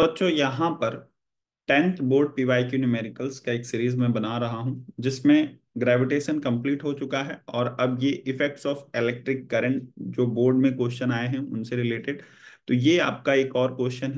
बच्चों यहाँ पर टेंथ बोर्ड पीवाईक्यू न्यूमेरिकल्स का एक सीरीज में बना रहा हूँ जिसमें ग्रेविटेशन कंप्लीट हो चुका है और अब ये इफेक्ट्स ऑफ इलेक्ट्रिक करंट जो बोर्ड में क्वेश्चन आए हैं उनसे रिलेटेड तो ये आपका एक और क्वेश्चन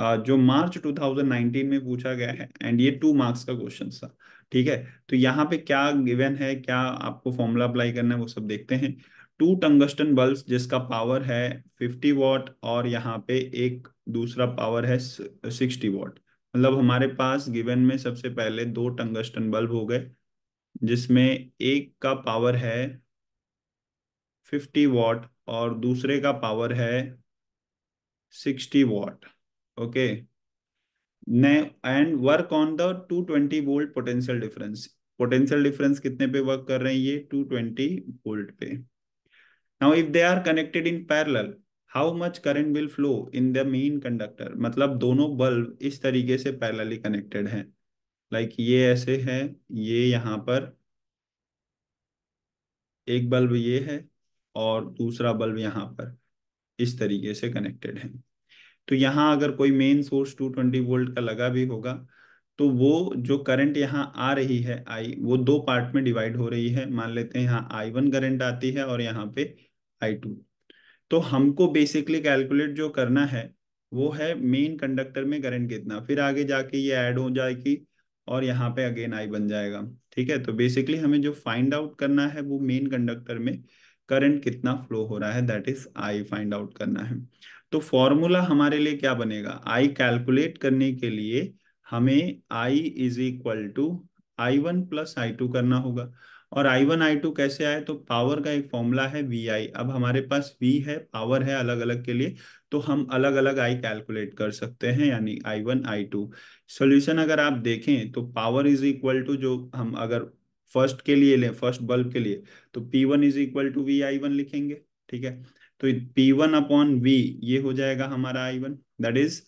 है जो मार्च 2019 में पूछा गया है एंड ये टू मार्क्स का क्वेश्चन था ठीक है तो यहाँ पे क्या गिवेन है क्या आपको फॉर्मूला अप्लाई करना है वो सब देखते हैं टू टंगस्टन बल्ब जिसका पावर है 50 वॉट और यहाँ पे एक दूसरा पावर है सिक्सटी वॉट मतलब हमारे पास गिवन में सबसे पहले दो टंगस्टन बल्ब हो गए जिसमें एक का पावर है फिफ्टी वॉट और दूसरे का पावर है sixty watt okay and work on the two twenty volt potential difference potential difference कितने पे वर्क कर रहे हैं ये टू ट्वेंटी वोल्ट पे now if they are connected in parallel how much current will flow in the main conductor मतलब दोनों bulb इस तरीके से पैरेलली कनेक्टेड हैं लाइक like ये ऐसे है ये यहाँ पर एक बल्ब ये है और दूसरा बल्ब यहाँ पर इस तरीके से कनेक्टेड है तो यहाँ अगर कोई मेन सोर्स 220 वोल्ट का लगा भी होगा तो वो जो करंट यहाँ आ रही है आई वो दो पार्ट में डिवाइड हो रही है मान लेते हैं यहाँ आई वन करेंट आती है और यहाँ पे आई टू तो हमको बेसिकली कैलकुलेट जो करना है वो है मेन कंडक्टर में करंट कितना फिर आगे जाके ये ऐड हो जाएगी और यहाँ पे अगेन आई बन जाएगा ठीक है तो बेसिकली हमें जो फाइंड आउट करना है वो मेन कंडक्टर में करंट कितना फ्लो हो रहा है that is I find out करना है तो फॉर्मूला हमारे लिए क्या बनेगा आई कैलकुलेट करने के लिए हमें I is equal to I one plus I two करना होगा और आई वन आई टू कैसे आए तो पावर का एक फॉर्मूला है वी आई अब हमारे पास वी है पावर है अलग अलग के लिए तो हम अलग अलग आई कैलकुलेट कर सकते हैं यानी I one I two solution अगर आप देखें तो पावर इज इक्वल टू जो हम अगर फर्स्ट के लिए लें फर्स्ट बल्ब के लिए तो P one is equal to V I one लिखेंगे ठीक है तो पी वन अपॉन वी ये हो जाएगा हमारा I one that is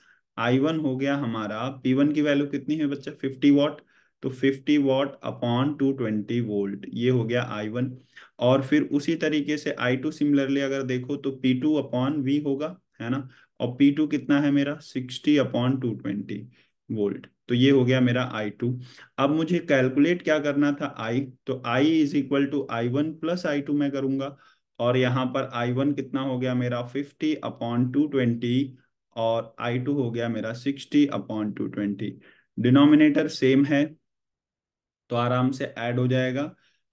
I one हो गया हमारा पी वन की वैल्यू कितनी है बच्चा फिफ्टी वॉट तो 50 वॉट अपॉन 220 वोल्ट ये हो गया आई वन और फिर उसी तरीके से आई टू सिमिलरली अगर देखो तो पी टू अपॉन वी होगा है ना और पी टू कितना है मेरा 60 अपॉन 220 वोल्ट तो ये हो गया मेरा आई टू अब मुझे कैलकुलेट क्या करना था आई तो I is equal to I one plus I two मैं करूंगा और यहाँ पर आई वन कितना हो गया मेरा फिफ्टी अपॉन टू ट्वेंटी और आई टू हो गया मेरा sixty upon two twenty denominator same है तो आराम से ऐड हो जाएगा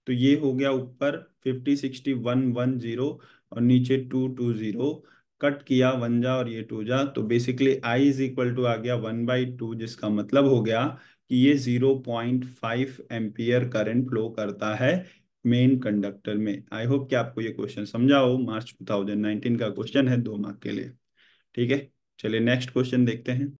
तो ये हो गया ऊपर fifty sixty one one zero और नीचे टू टू जीरो कट किया वन जा और ये टू जा तो basically I is equal to आ गया वन बाई टू जिसका मतलब हो गया कि ये zero point five ampere current flow करता है मेन कंडक्टर में आई होप कि आपको ये क्वेश्चन समझाओ मार्च 2019 का क्वेश्चन है दो मार्क के लिए ठीक है चलिए नेक्स्ट क्वेश्चन देखते हैं